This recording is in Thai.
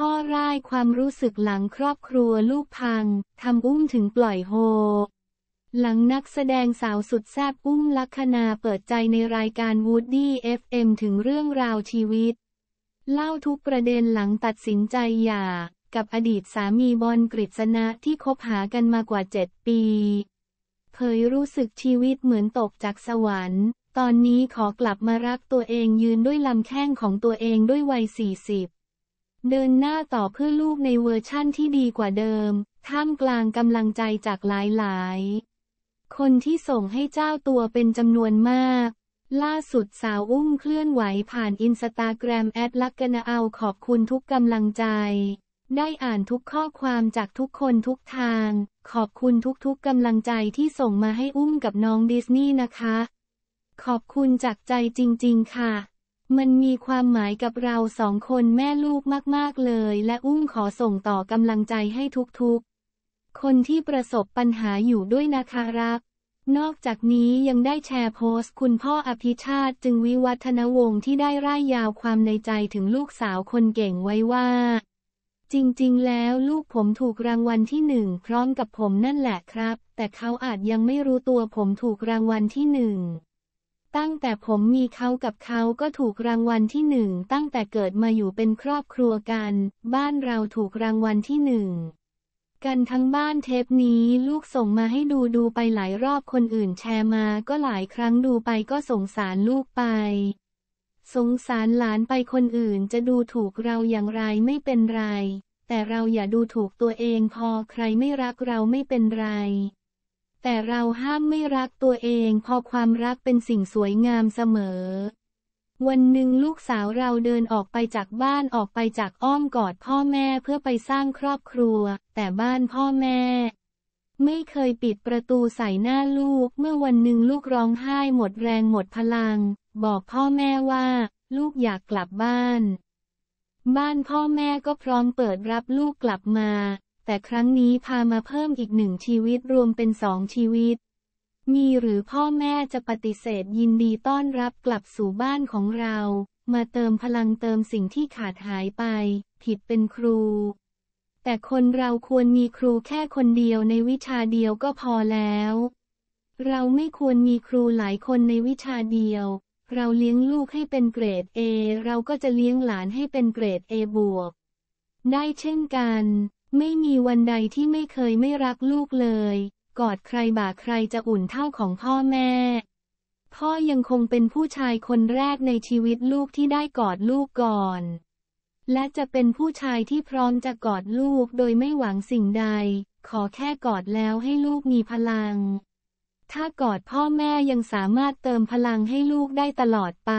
พ่อร่ายความรู้สึกหลังครอบครัวลูกพังทำอุ้มถึงปล่อยโฮ หลังนักแสดงสาวสุดแซ่บอุ้มลัคนาเปิดใจในรายการวูดดี้ FM ถึงเรื่องราวชีวิต เล่าทุกประเด็นหลังตัดสินใจหย่า กับอดีตสามีบอลกฤษณะที่คบหากันมากว่าเดปี เผยรู้สึกชีวิตเหมือนตกจากสวรรค์ ตอนนี้ขอกลับมารักตัวเองยืนด้วยลำแข้งของตัวเองด้วยวัย40เดินหน้าต่อเพื่อลูกในเวอร์ชั่นที่ดีกว่าเดิม ท่ามกลางกำลังใจจากหลายๆ คนที่ส่งให้เจ้าตัวเป็นจำนวนมาก ล่าสุดสาวอุ้มเคลื่อนไหวผ่านอินสตาแกรมแอดลักกนาเอาขอบคุณทุกกำลังใจ ได้อ่านทุกข้อความจากทุกคนทุกทาง ขอบคุณทุกๆ กำลังใจที่ส่งมาให้อุ้มกับน้องดิสนีย์นะคะ ขอบคุณจากใจจริงๆ ค่ะมันมีความหมายกับเราสองคนแม่ลูกมาก ๆ เลย และอุ้มขอส่งต่อกำลังใจให้ทุกๆ คนที่ประสบปัญหาอยู่ด้วยนะคะรักนอกจากนี้ยังได้แชร์โพสต์ คุณพ่ออภิชาติจึงวิวัฒนวงศ์ที่ได้ร่ายยาวความในใจถึงลูกสาวคนเก่งไว้ว่า จริงๆ แล้วลูกผมถูกรางวัลที่หนึ่งพร้อมกับผมนั่นแหละครับ แต่เขาอาจยังไม่รู้ตัวผมถูกรางวัลที่หนึ่งตั้งแต่ผมมีเขากับเขาก็ถูกรางวัลที่หนึ่ง ตั้งแต่เกิดมาอยู่เป็นครอบครัวกัน บ้านเราถูกรางวัลที่หนึ่ง กันทั้งบ้านเทปนี้ลูกส่งมาให้ดูดูไปหลายรอบคนอื่นแชร์มาก็หลายครั้งดูไปก็สงสารลูกไป สงสารหลานไปคนอื่นจะดูถูกเราอย่างไรไม่เป็นไร แต่เราอย่าดูถูกตัวเองพอใครไม่รักเราไม่เป็นไรแต่เราห้ามไม่รักตัวเองพอความรักเป็นสิ่งสวยงามเสมอ วันหนึ่งลูกสาวเราเดินออกไปจากบ้านออกไปจากอ้อมกอดพ่อแม่เพื่อไปสร้างครอบครัว แต่บ้านพ่อแม่ ไม่เคยปิดประตูใส่หน้าลูก เมื่อวันหนึ่งลูกร้องไห้หมดแรงหมดพลัง บอกพ่อแม่ว่าลูกอยากกลับบ้าน บ้านพ่อแม่ก็พร้อมเปิดรับลูกกลับมาแต่ครั้งนี้พามาเพิ่มอีกหนึ่งชีวิตรวมเป็นสองชีวิต มีหรือพ่อแม่จะปฏิเสธยินดีต้อนรับกลับสู่บ้านของเรา มาเติมพลังเติมสิ่งที่ขาดหายไป ผิดเป็นครู แต่คนเราควรมีครูแค่คนเดียวในวิชาเดียวก็พอแล้ว เราไม่ควรมีครูหลายคนในวิชาเดียว เราเลี้ยงลูกให้เป็นเกรด A เราก็จะเลี้ยงหลานให้เป็นเกรด A บวกได้เช่นกันไม่มีวันใดที่ไม่เคยไม่รักลูกเลย กอดใครบ่าใครจะอุ่นเท่าของพ่อแม่ พ่อยังคงเป็นผู้ชายคนแรกในชีวิตลูกที่ได้กอดลูกก่อน และจะเป็นผู้ชายที่พร้อมจะกอดลูกโดยไม่หวังสิ่งใด ขอแค่กอดแล้วให้ลูกมีพลัง ถ้ากอดพ่อแม่ยังสามารถเติมพลังให้ลูกได้ตลอดไป